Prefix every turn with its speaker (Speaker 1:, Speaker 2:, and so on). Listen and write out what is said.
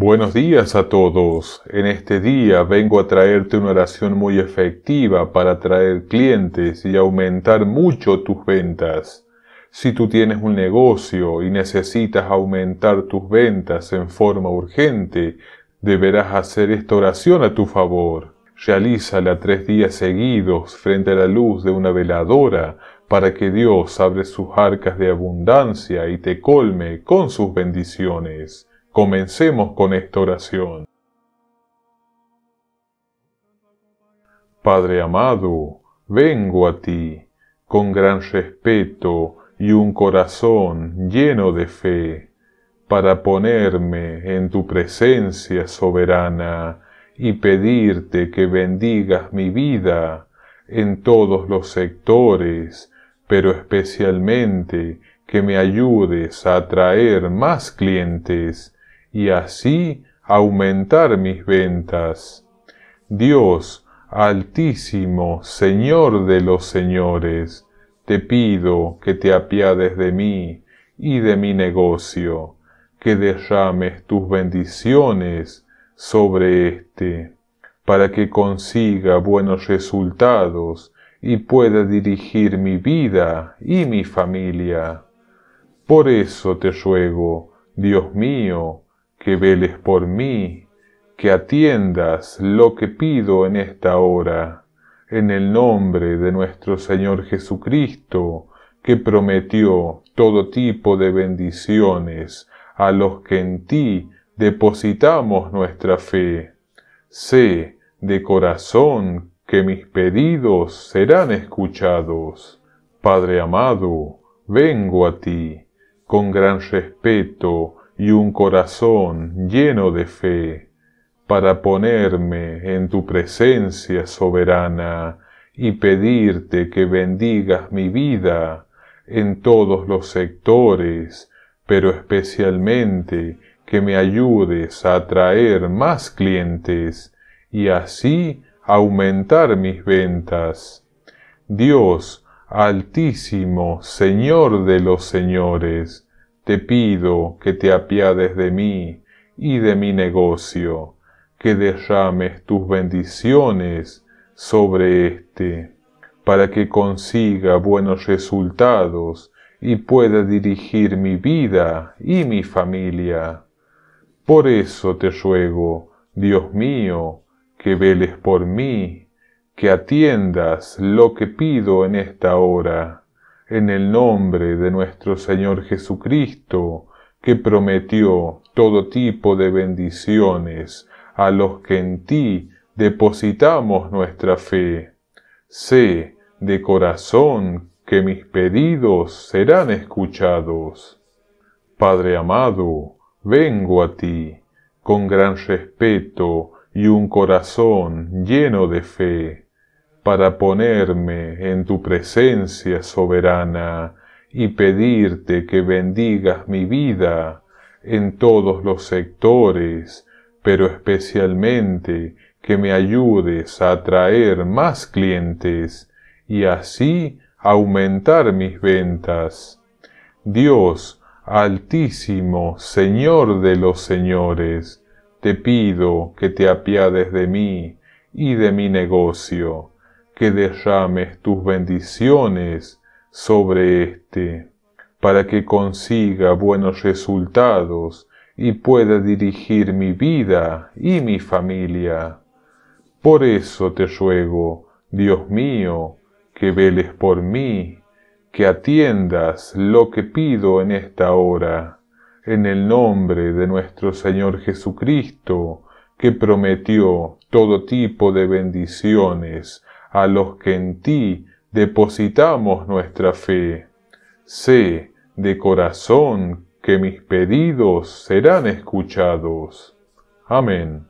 Speaker 1: Buenos días a todos. En este día vengo a traerte una oración muy efectiva para atraer clientes y aumentar mucho tus ventas. Si tú tienes un negocio y necesitas aumentar tus ventas en forma urgente, deberás hacer esta oración a tu favor. Realízala tres días seguidos frente a la luz de una veladora para que Dios abre sus arcas de abundancia y te colme con sus bendiciones. Comencemos con esta oración. Padre amado, vengo a ti con gran respeto y un corazón lleno de fe, para ponerme en tu presencia soberana y pedirte que bendigas mi vida en todos los sectores, pero especialmente que me ayudes a atraer más clientes y así aumentar mis ventas. Dios Altísimo, Señor de los señores, te pido que te apiades de mí y de mi negocio, que derrames tus bendiciones sobre éste, para que consiga buenos resultados y pueda dirigir mi vida y mi familia. Por eso te ruego, Dios mío, que veles por mí, que atiendas lo que pido en esta hora, en el nombre de nuestro Señor Jesucristo, que prometió todo tipo de bendiciones a los que en ti depositamos nuestra fe. Sé de corazón que mis pedidos serán escuchados. Padre amado, vengo a ti con gran respeto, y un corazón lleno de fe para ponerme en tu presencia soberana y pedirte que bendigas mi vida en todos los sectores, pero especialmente que me ayudes a atraer más clientes y así aumentar mis ventas. Dios Altísimo, Señor de los Señores, te pido que te apiades de mí y de mi negocio, que derrames tus bendiciones sobre éste, para que consiga buenos resultados y pueda dirigir mi vida y mi familia. Por eso te ruego, Dios mío, que veles por mí, que atiendas lo que pido en esta hora, en el nombre de nuestro Señor Jesucristo, que prometió todo tipo de bendiciones a los que en ti depositamos nuestra fe. Sé de corazón que mis pedidos serán escuchados. Padre amado, vengo a ti con gran respeto y un corazón lleno de fe para ponerme en tu presencia soberana y pedirte que bendigas mi vida en todos los sectores, pero especialmente que me ayudes a atraer más clientes y así aumentar mis ventas. Dios Altísimo, Señor de los Señores, te pido que te apiades de mí y de mi negocio que derrames tus bendiciones sobre éste, para que consiga buenos resultados y pueda dirigir mi vida y mi familia. Por eso te ruego, Dios mío, que veles por mí, que atiendas lo que pido en esta hora, en el nombre de nuestro Señor Jesucristo, que prometió todo tipo de bendiciones a los que en ti depositamos nuestra fe. Sé de corazón que mis pedidos serán escuchados. Amén.